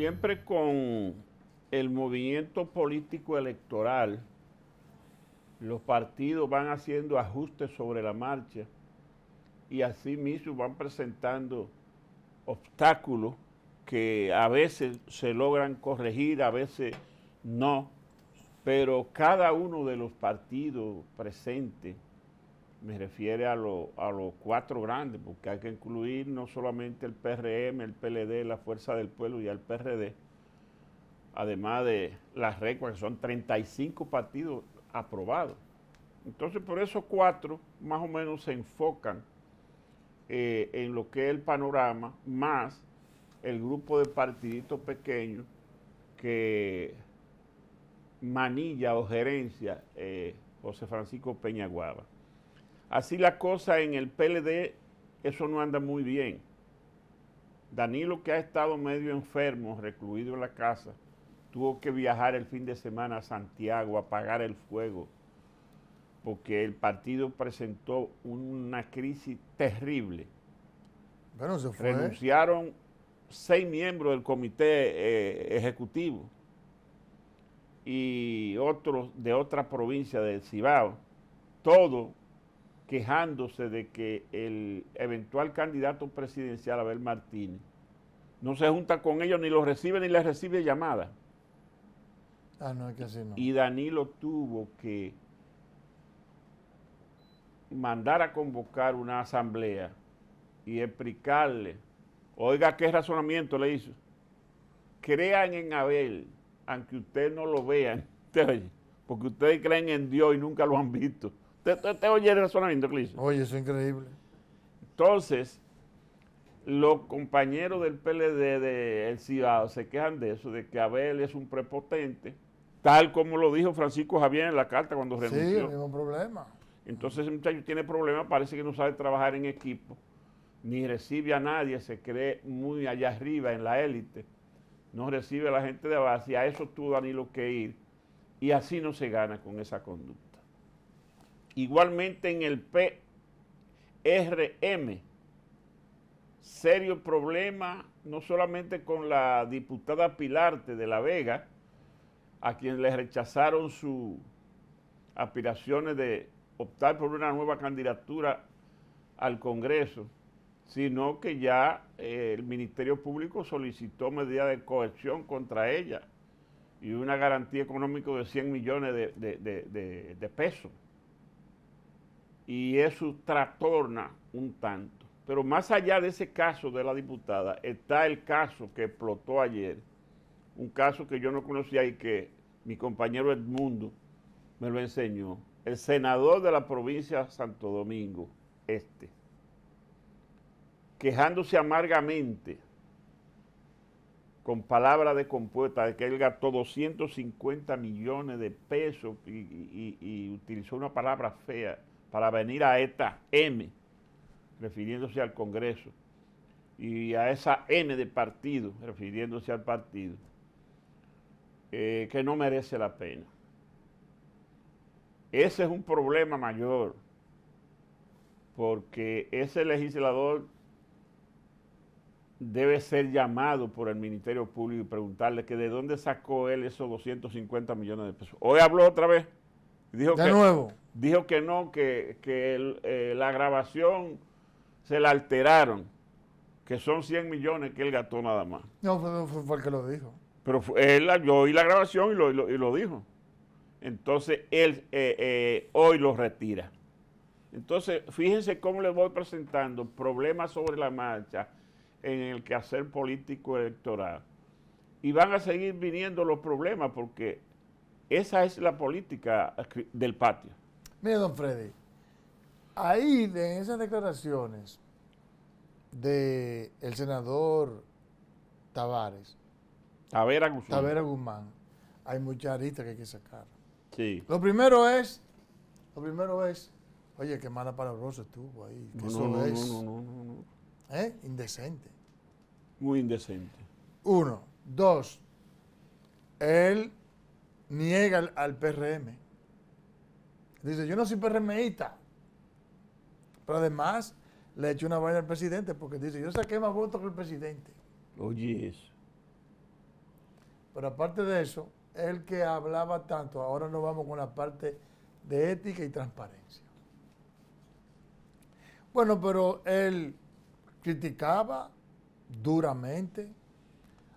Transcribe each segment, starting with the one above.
siempre con el movimiento político electoral, los partidos van haciendo ajustes sobre la marcha y así mismo van presentando obstáculos que a veces se logran corregir, a veces no, pero cada uno de los partidos presentes me refiere a, los cuatro grandes, porque hay que incluir no solamente el PRM, el PLD, la Fuerza del Pueblo y el PRD, además de las récords, que son 35 partidos aprobados. Entonces, por esos cuatro, más o menos se enfocan eh, en lo que es el panorama, más el grupo de partiditos pequeños que manilla o gerencia eh, José Francisco Peñaguaba. Así la cosa en el PLD, eso no anda muy bien. Danilo, que ha estado medio enfermo, recluido en la casa, tuvo que viajar el fin de semana a Santiago a apagar el fuego, porque el partido presentó una crisis terrible. Bueno, se fue. Renunciaron seis miembros del comité eh, ejecutivo y otros de otra provincia del Cibao, todo quejándose de que el eventual candidato presidencial Abel Martínez no se junta con ellos, ni los recibe, ni les recibe llamada. Ah, no, es que así no. Y Danilo tuvo que mandar a convocar una asamblea y explicarle, oiga, qué razonamiento le hizo. Crean en Abel, aunque ustedes no lo vean, porque ustedes creen en Dios y nunca lo han visto. ¿Te, oye el razonamiento que Oye, eso es increíble. Entonces, los compañeros del PLD de El Cibao se quejan de eso, de que Abel es un prepotente, tal como lo dijo Francisco Javier en la carta cuando renunció. Sí, el problema. Entonces el muchacho tiene problemas, parece que no sabe trabajar en equipo, ni recibe a nadie, se cree muy allá arriba en la élite, no recibe a la gente de base, y a eso tú, Danilo, que ir, y así no se gana con esa conducta. Igualmente en el PRM, serio problema, no solamente con la diputada Pilarte de La Vega, a quien le rechazaron sus aspiraciones de optar por una nueva candidatura al Congreso, sino que ya eh, el Ministerio Público solicitó medidas de cohesión contra ella y una garantía económica de 100 millones de pesos y eso trastorna un tanto. Pero más allá de ese caso de la diputada, está el caso que explotó ayer, un caso que yo no conocía y que mi compañero Edmundo me lo enseñó, el senador de la provincia de Santo Domingo Este, quejándose amargamente con palabras de compuesta de que él gastó 250 millones de pesos y, y utilizó una palabra fea para venir a esta M, refiriéndose al Congreso, y a esa N de partido, refiriéndose al partido, eh, que no merece la pena. Ese es un problema mayor, porque ese legislador debe ser llamado por el Ministerio Público y preguntarle que de dónde sacó él esos 250 millones de pesos. Hoy habló otra vez Dijo de que, nuevo. Dijo que no, que, eh, la grabación se la alteraron, que son 100 millones que él gastó nada más. No, fue, el que lo dijo. Pero él, yo oí la grabación y lo, dijo. Entonces él eh, eh, hoy lo retira. Entonces, fíjense cómo le voy presentando problemas sobre la marcha en el quehacer político electoral. Y van a seguir viniendo los problemas porque esa es la política eh, del patio. Mire, don Freddy, ahí en esas declaraciones del el senador Tavares, Tavera Guzmán. Guzmán, hay muchas aristas que hay que sacar. Sí. Lo primero es, lo primero es, oye, qué mala palabrosa estuvo ahí. Que no, eso no, es, no, ¿eh? Indecente. Muy indecente. Uno. Dos. Él niega al, PRM. Dice, yo no soy PRMista. Pero además le echo una vaina al presidente porque dice, yo saqué más votos que el presidente. Oye eso. Pero aparte de eso, el que hablaba tanto, ahora nos vamos con la parte de ética y transparencia. Bueno, pero él criticaba duramente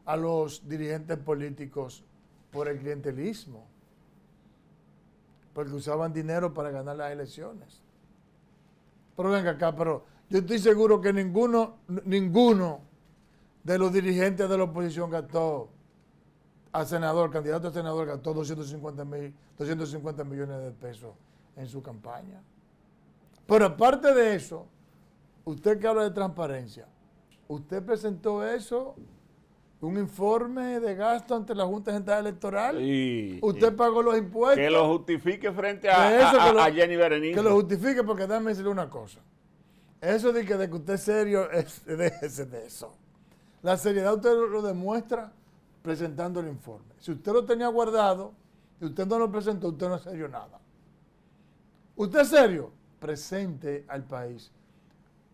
a los dirigentes políticos por el clientelismo, porque usaban dinero para ganar las elecciones. Pero venga acá, pero yo estoy seguro que ninguno, ninguno de los dirigentes de la oposición gastó a senador, candidato a senador, gastó 250, mil, 250 millones de pesos en su campaña. Pero aparte de eso, usted que habla de transparencia, usted presentó eso un informe de gasto ante la Junta Central Electoral. Usted pagó los impuestos. Que lo justifique frente a, Jenny Berenice. Que lo justifique porque déjame decirle una cosa. Eso de que, de que usted es serio, es, déjese de eso. La seriedad usted lo, demuestra presentando el informe. Si usted lo tenía guardado y usted no lo presentó, usted no es serio nada. ¿Usted es serio? Presente al país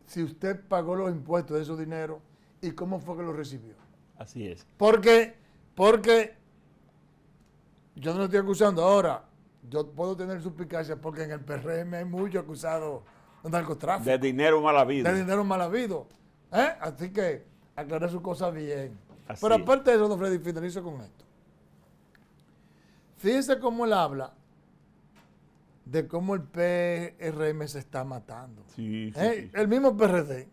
si usted pagó los impuestos de esos dinero y cómo fue que lo recibió. Así es. Porque, porque yo no lo estoy acusando ahora. Yo puedo tener suplicacia porque en el PRM hay muchos acusados de narcotráfico. De dinero mal habido. De dinero mal habido. ¿eh? Así que aclarar su cosa bien. Pero aparte de eso, don Freddy, finalizo con esto. Fíjense cómo él habla de cómo el PRM se está matando. Sí, ¿Eh? El mismo PRD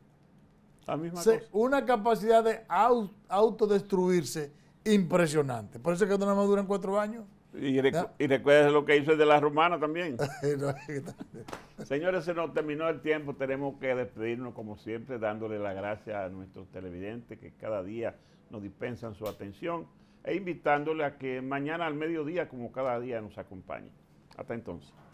una capacidad de autodestruirse impresionante. Por eso es que nada más en cuatro años. Y, recuerden lo que hizo el de la romana también. Señores, se nos terminó el tiempo. Tenemos que despedirnos como siempre, dándole las gracias a nuestros televidentes que cada día nos dispensan su atención e invitándole a que mañana al mediodía, como cada día, nos acompañe. Hasta entonces.